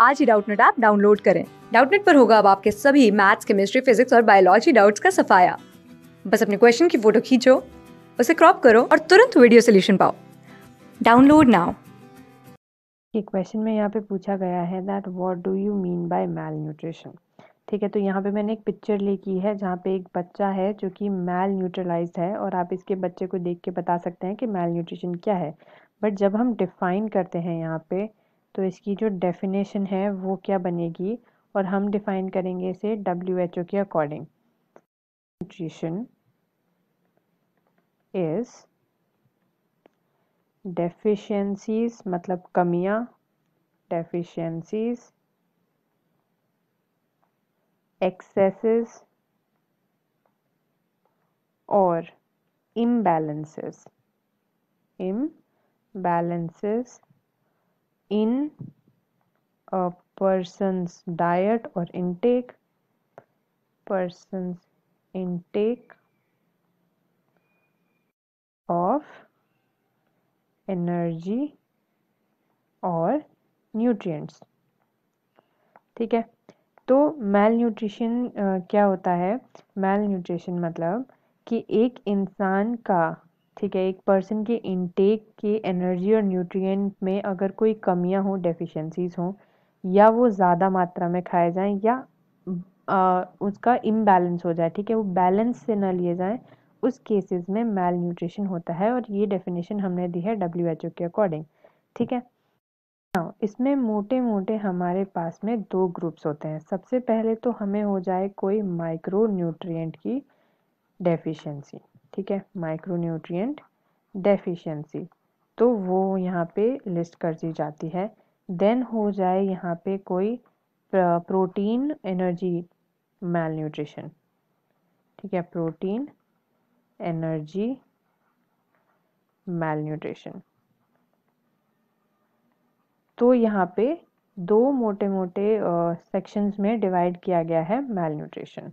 आज ही Doubtnut app download करें डाउटनेट पर होगा अब आपके सभी मैथ्स केमिस्ट्री फिजिक्स और बायोलॉजी डाउट्स का सफाया बस अपने क्वेश्चन की फोटो खींचो उसे क्रॉप करो और तुरंत वीडियो सोल्यूशन पाओ डाउनलोड नाउ ये क्वेश्चन में यहाँ पे पूछा गया है that what do you mean by malnutrition ठीक है तो यहाँ पे मैंने एक पिक्चर ले की है जहाँ पे एक बच्चा है जो कि मेल न्यूट्रलाइज है और आप इसके बच्चे को देख के बता सकते हैं कि मेल न्यूट्रिशन क्या है बट जब हम डिफाइन करते हैं यहाँ पे तो इसकी जो डेफिनेशन है वो क्या बनेगी और हम डिफ़ाइन करेंगे इसे डब्ल्यू एच ओ के अकॉर्डिंग न्यूट्रिशन इज़ डेफिशिएंसीज मतलब कमियां डेफिशिएंसीज एक्सेसेस और imbalances balances in a person's diet or intake person's intake of energy और न्यूट्रिएंट्स ठीक है तो मेल न्यूट्रिशन क्या होता है मेल न्यूट्रिशन मतलब कि एक इंसान का ठीक है एक पर्सन के इनटेक के एनर्जी और न्यूट्रिएंट में अगर कोई कमियां हो डेफिशिएंसीज हो या वो ज़्यादा मात्रा में खाए जाएं या आ, उसका इम्बैलेंस हो जाए ठीक है वो बैलेंस से ना लिए जाएं उस केसेस में मेल न्यूट्रिशन होता है और ये डेफिनेशन हमने दी है डब्ल्यू एच ओ के अकॉर्डिंग ठीक है हाँ, इसमें मोटे मोटे हमारे पास में दो ग्रुप्स होते हैं सबसे पहले तो हमें हो जाए कोई माइक्रो न्यूट्रिएंट की डेफिशिएंसी ठीक है माइक्रोन्यूट्रिएंट डेफिशिएंसी तो वो यहाँ पे लिस्ट कर दी जाती है देन हो जाए यहाँ पे कोई प्रोटीन एनर्जी मेल न्यूट्रिशन ठीक है प्रोटीन एनर्जी मेल न्यूट्रिशन तो यहाँ पे दो मोटे मोटे सेक्शंस में डिवाइड किया गया है मेल न्यूट्रिशन